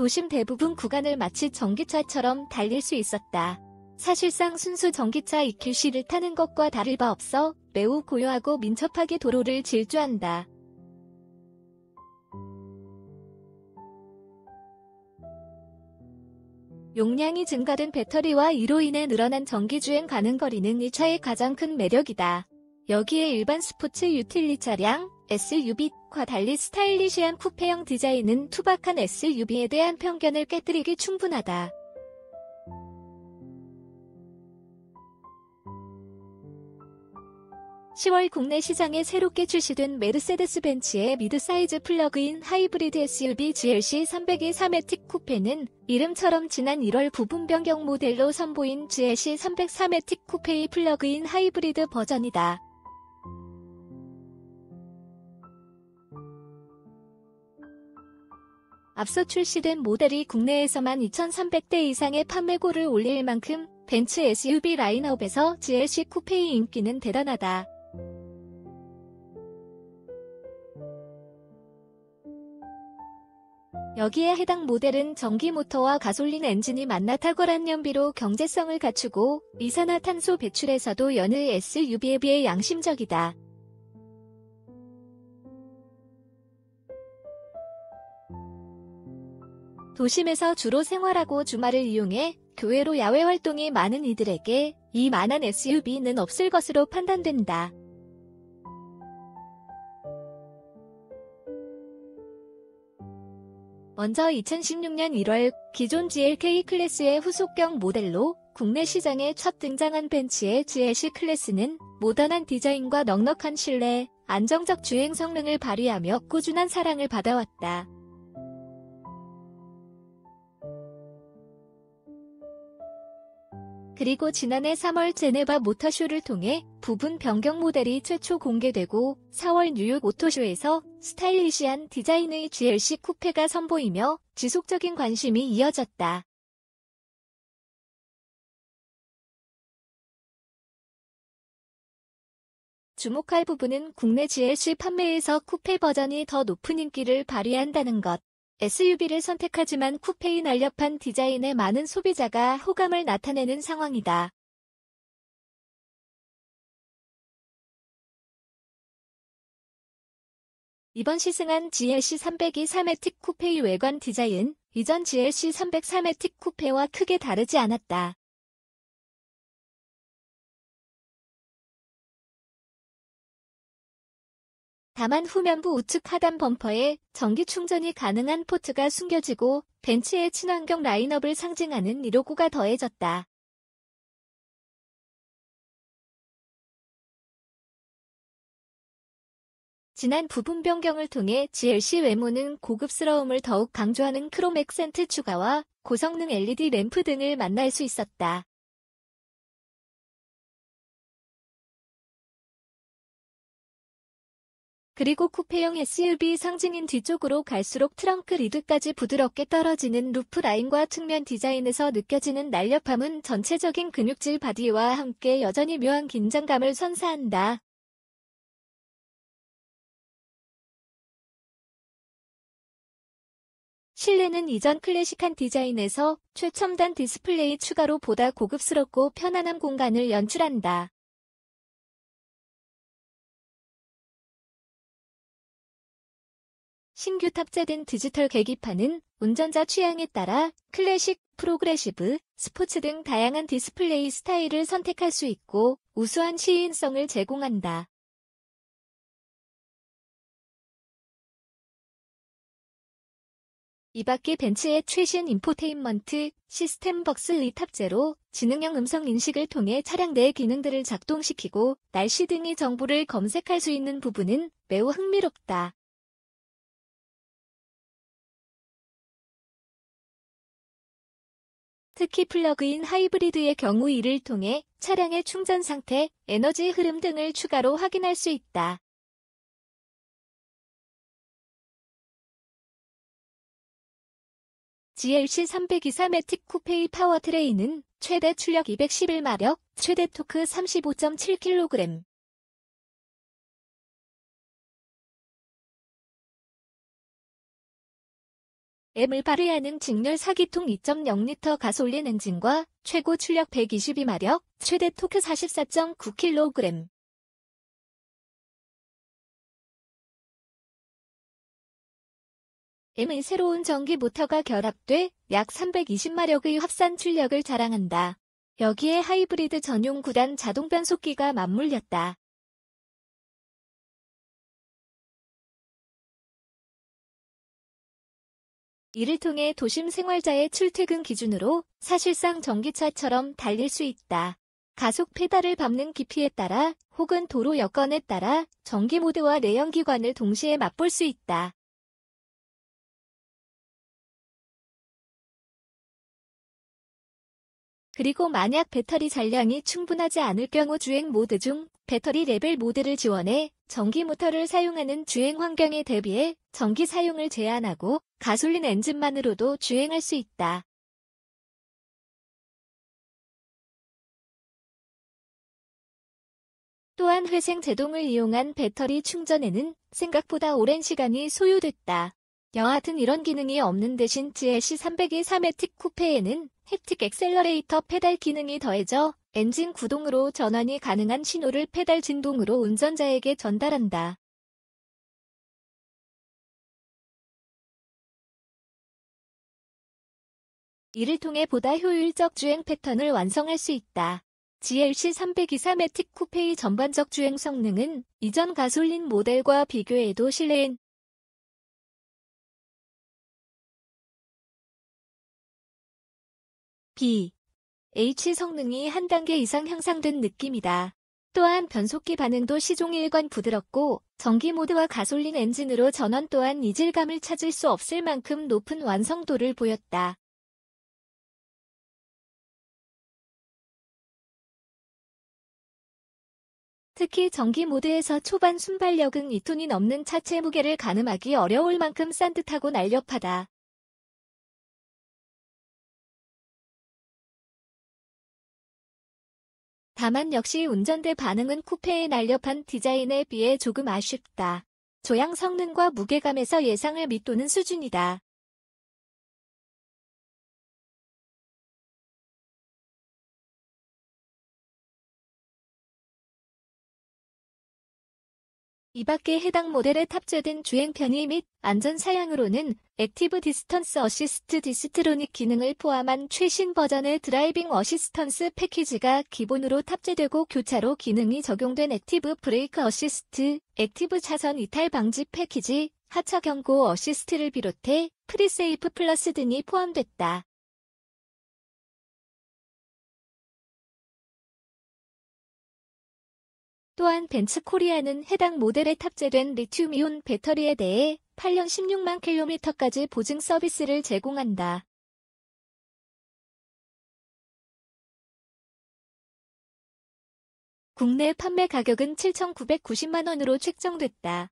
도심 대부분 구간을 마치 전기차처럼 달릴 수 있었다. 사실상 순수 전기차 EQC를 타는 것과 다를 바 없어 매우 고요하고 민첩하게 도로를 질주한다. 용량이 증가된 배터리와 이로 인해 늘어난 전기주행 가능 거리는 이 차의 가장 큰 매력이다. 여기에 일반 스포츠 유틸리 차량, SUV과 달리 스타일리시한 쿠페형 디자인은 투박한 SUV에 대한 편견을 깨뜨리기 충분하다. 1 0월 국내 시장에 새롭게 출시된 메르세데스 벤츠의 미드사이즈 플러그인 하이브리드 SUV GLC 300의 3매틱 쿠페는 이름처럼 지난 1월 부분 변경 모델로 선보인 GLC 300 3매틱 쿠페의 플러그인 하이브리드 버전이다. 앞서 출시된 모델이 국내에서만 2,300대 이상의 판매고를 올릴 만큼 벤츠 SUV 라인업에서 GLC 쿠페의 인기는 대단하다. 여기에 해당 모델은 전기 모터와 가솔린 엔진이 만나 탁월한 연비로 경제성을 갖추고 이산화탄소 배출에서도 연의 SUV에 비해 양심적이다. 도심에서 주로 생활하고 주말을 이용해 교회로 야외 활동이 많은 이들에게 이 만한 SUV는 없을 것으로 판단된다. 먼저 2016년 1월 기존 GLK 클래스의 후속경 모델로 국내 시장에 첫 등장한 벤츠의 GLC 클래스는 모던한 디자인과 넉넉한 실내, 안정적 주행 성능을 발휘하며 꾸준한 사랑을 받아왔다. 그리고 지난해 3월 제네바 모터쇼를 통해 부분 변경 모델이 최초 공개되고 4월 뉴욕 오토쇼에서 스타일리시한 디자인의 GLC 쿠페가 선보이며 지속적인 관심이 이어졌다. 주목할 부분은 국내 GLC 판매에서 쿠페 버전이 더 높은 인기를 발휘한다는 것. SUV를 선택하지만 쿠페인 날렵한 디자인에 많은 소비자가 호감을 나타내는 상황이다. 이번 시승한 GLC 3 0 2이 3매틱 쿠페의 외관 디자인, 이전 GLC 303매틱 쿠페와 크게 다르지 않았다. 다만 후면부 우측 하단 범퍼에 전기 충전이 가능한 포트가 숨겨지고 벤츠의 친환경 라인업을 상징하는 이 로고가 더해졌다. 지난 부분 변경을 통해 GLC 외모는 고급스러움을 더욱 강조하는 크롬 액센트 추가와 고성능 LED 램프 등을 만날 수 있었다. 그리고 쿠페형 SUV 상징인 뒤쪽으로 갈수록 트렁크 리드까지 부드럽게 떨어지는 루프 라인과 측면 디자인에서 느껴지는 날렵함은 전체적인 근육질 바디와 함께 여전히 묘한 긴장감을 선사한다. 실내는 이전 클래식한 디자인에서 최첨단 디스플레이 추가로 보다 고급스럽고 편안한 공간을 연출한다. 신규 탑재된 디지털 계기판은 운전자 취향에 따라 클래식, 프로그레시브, 스포츠 등 다양한 디스플레이 스타일을 선택할 수 있고 우수한 시인성을 제공한다. 이밖퀴 벤츠의 최신 인포테인먼트 시스템 벅슬리 탑재로 지능형 음성 인식을 통해 차량 내 기능들을 작동시키고 날씨 등의 정보를 검색할 수 있는 부분은 매우 흥미롭다. 특히 플러그인 하이브리드의 경우 이를 통해 차량의 충전 상태, 에너지 흐름 등을 추가로 확인할 수 있다. GLC 3 0 2기사 매틱 쿠페이 파워트레인은 최대 출력 211마력, 최대 토크 35.7kg, m 을 발휘하는 직렬 4기통 2.0L 가솔린 엔진과 최고 출력 122마력, 최대 토크 44.9kg. M의 새로운 전기 모터가 결합돼 약 320마력의 합산 출력을 자랑한다. 여기에 하이브리드 전용 구단 자동 변속기가 맞물렸다. 이를 통해 도심 생활자의 출퇴근 기준으로 사실상 전기차처럼 달릴 수 있다. 가속 페달을 밟는 깊이에 따라 혹은 도로 여건에 따라 전기 모드와 내연기관을 동시에 맛볼 수 있다. 그리고 만약 배터리 잔량이 충분하지 않을 경우 주행 모드 중 배터리 레벨 모드를 지원해 전기 모터를 사용하는 주행 환경에 대비해 전기 사용을 제한하고 가솔린 엔진만으로도 주행할 수 있다. 또한 회생 제동을 이용한 배터리 충전에는 생각보다 오랜 시간이 소요됐다. 여하튼 이런 기능이 없는 대신 GLC 300의 3해틱 쿠페에는 햅틱 액셀러레이터 페달 기능이 더해져 엔진 구동으로 전환이 가능한 신호를 페달 진동으로 운전자에게 전달한다. 이를 통해 보다 효율적 주행 패턴을 완성할 수 있다. GLC 3 0 2기사 매틱 쿠페의 전반적 주행 성능은 이전 가솔린 모델과 비교해도 실내인 B. H 성능이 한 단계 이상 향상된 느낌이다. 또한 변속기 반응도 시종 일관 부드럽고 전기 모드와 가솔린 엔진으로 전원 또한 이질감을 찾을 수 없을 만큼 높은 완성도를 보였다. 특히 전기 모드에서 초반 순발력은 2톤이 넘는 차체 무게를 가늠하기 어려울 만큼 싼듯하고 날렵하다. 다만 역시 운전대 반응은 쿠페의 날렵한 디자인에 비해 조금 아쉽다. 조향 성능과 무게감에서 예상을 밑도는 수준이다. 이 밖에 해당 모델에 탑재된 주행 편의 및 안전 사양으로는 액티브 디스턴스 어시스트 디스트로닉 기능을 포함한 최신 버전의 드라이빙 어시스턴스 패키지가 기본으로 탑재되고 교차로 기능이 적용된 액티브 브레이크 어시스트, 액티브 차선 이탈 방지 패키지, 하차 경고 어시스트를 비롯해 프리세이프 플러스 등이 포함됐다. 또한 벤츠 코리아는 해당 모델에 탑재된 리튬이온 배터리에 대해 8년 16만 킬로미터까지 보증 서비스를 제공한다. 국내 판매 가격은 7,990만원으로 책정됐다.